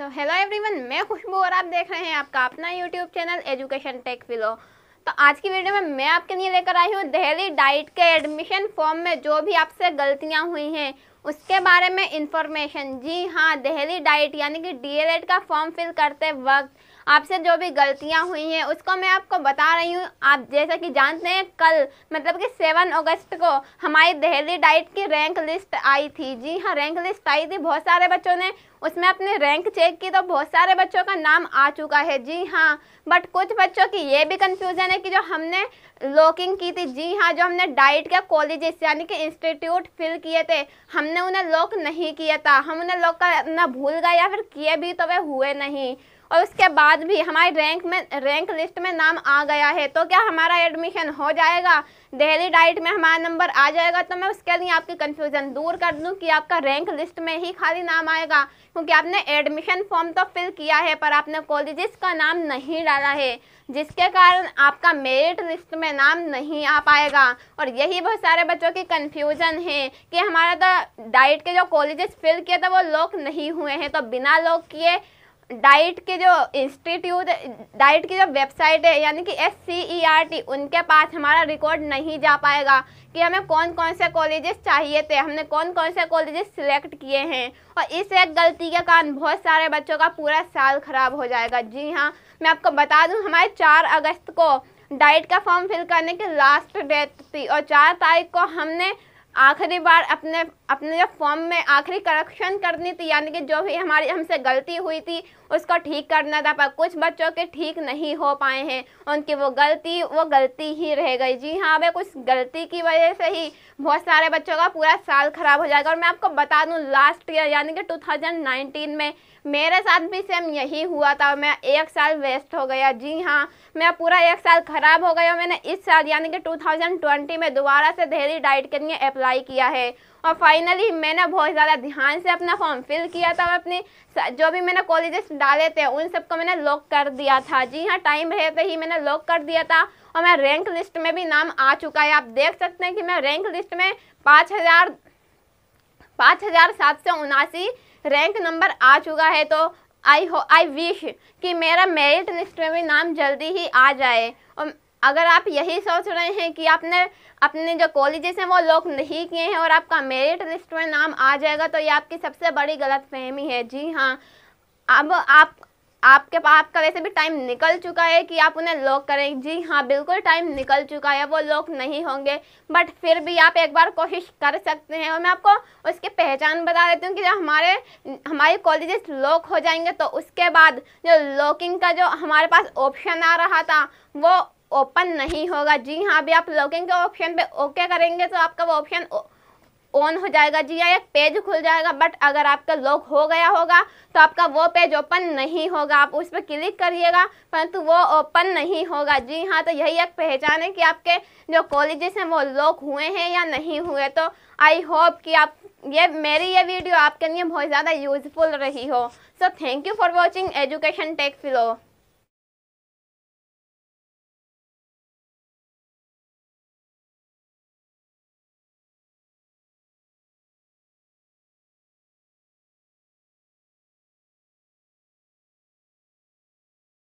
so hello everyone मैं खुशबू और आप देख रहे हैं आपका अपना YouTube channel education tech philo तो आज की वीडियो में मैं आपके लिए लेकर आई हूँ दहली डाइट के एडमिशन फॉर्म में जो भी आपसे गलतियाँ हुई हैं उसके बारे में इंफॉर्मेशन जी हाँ दहली डाइट यानी कि डी e का फॉर्म फिल करते वक्त आपसे जो भी गलतियाँ हुई हैं उसको मैं आपको बता रही हूँ आप जैसा कि जानते हैं कल मतलब कि सेवन अगस्त को हमारी दहली डाइट की रैंक लिस्ट आई थी जी हाँ रैंक लिस्ट आई थी बहुत सारे बच्चों ने उसमें अपने रैंक चेक की तो बहुत सारे बच्चों का नाम आ चुका है जी हाँ बट कुछ बच्चों की ये भी कन्फ्यूज़न है कि जो हमने लॉकिंग की थी जी हाँ जो हमने डाइट के कॉलेजेस यानी कि इंस्टीट्यूट फिल किए थे हमने उन्हें लॉक नहीं किया था हम उन्हें लॉक करना भूल गए या फिर किए भी तो वे हुए नहीं और उसके बाद भी हमारे रैंक में रैंक लिस्ट में नाम आ गया है तो क्या हमारा एडमिशन हो जाएगा डेली डाइट में हमारा नंबर आ जाएगा तो मैं उसके लिए आपकी कन्फ्यूज़न दूर कर दूं कि आपका रैंक लिस्ट में ही खाली नाम आएगा क्योंकि आपने एडमिशन फॉर्म तो फिल किया है पर आपने कॉलेजेस का नाम नहीं डाला है जिसके कारण आपका मेरिट लिस्ट में नाम नहीं आ पाएगा और यही बहुत सारे बच्चों की कन्फ्यूज़न है कि हमारा तो डाइट के जो कॉलेजेस फिल किए थे वो लॉक नहीं हुए हैं तो बिना लॉक किए डाइट के जो इंस्टीट्यूट डाइट की जो वेबसाइट है यानी कि S C E R T उनके पास हमारा रिकॉर्ड नहीं जा पाएगा कि हमें कौन कौन से कॉलेजेस चाहिए थे हमने कौन कौन से कॉलेजेस सिलेक्ट किए हैं और इस एक गलती के कारण बहुत सारे बच्चों का पूरा साल ख़राब हो जाएगा जी हाँ मैं आपको बता दूँ हमारे चार अगस्त को डाइट का फॉर्म फिल करने की लास्ट डेट थी और चार तारीख को हमने आखिरी बार अपने अपने जो फॉर्म में आखिरी करेक्शन करनी थी यानी कि जो भी हमारी हमसे गलती हुई थी उसको ठीक करना था पर कुछ बच्चों के ठीक नहीं हो पाए हैं उनकी वो गलती वो गलती ही रह गई जी हाँ भाई कुछ गलती की वजह से ही बहुत सारे बच्चों का पूरा साल ख़राब हो जाएगा और मैं आपको बता दूँ लास्ट ईयर यानी कि टू में मेरे साथ भी सेम यही हुआ था मैं एक साल वेस्ट हो गया जी हाँ मैं पूरा एक साल ख़राब हो गया मैंने इस साल यानी कि 2020 में दोबारा से देहरी डाइट के लिए अप्लाई किया है और फाइनली मैंने बहुत ज़्यादा ध्यान से अपना फॉर्म फिल किया था और अपने जो भी मैंने कॉलेजेस डाले थे उन सबको मैंने लॉक कर दिया था जी हाँ टाइम रहते ही मैंने लॉक कर दिया था और मैं रैंक लिस्ट में भी नाम आ चुका है आप देख सकते हैं कि मैं रैंक लिस्ट में पाँच हज़ार पाँच हज़ार सात सौ उनासी रैंक नंबर आ चुका है तो आई हो आई विश कि मेरा मेरिट लिस्ट में भी नाम जल्दी ही आ जाए और अगर आप यही सोच रहे हैं कि आपने अपने जो कॉलेजेस हैं वो लॉक नहीं किए हैं और आपका मेरिट लिस्ट में नाम आ जाएगा तो ये आपकी सबसे बड़ी गलत फहमी है जी हाँ अब आप आपके पास आपका वैसे भी टाइम निकल चुका है कि आप उन्हें लॉक करें जी हाँ बिल्कुल टाइम निकल चुका है वो लॉक नहीं होंगे बट फिर भी आप एक बार कोशिश कर सकते हैं और मैं आपको उसकी पहचान बता देती हूँ कि जब हमारे हमारे कॉलेजेस लॉक हो जाएंगे तो उसके बाद जो लॉकिंग का जो हमारे पास ऑप्शन आ रहा था वो ओपन नहीं होगा जी हाँ अभी आप लॉगिंग के ऑप्शन पे ओके करेंगे तो आपका वो ऑप्शन ऑन हो जाएगा जी हाँ एक पेज खुल जाएगा बट अगर आपका लॉक हो गया होगा तो आपका वो पेज ओपन नहीं होगा आप उस पर क्लिक करिएगा परंतु वो ओपन नहीं होगा जी हाँ तो यही एक पहचान है कि आपके जो कॉलेजेस हैं वो लॉक हुए हैं या नहीं हुए तो आई होप कि आप ये मेरी ये वीडियो आपके लिए बहुत ज़्यादा यूजफुल रही हो so thank you for watching education tech फिलो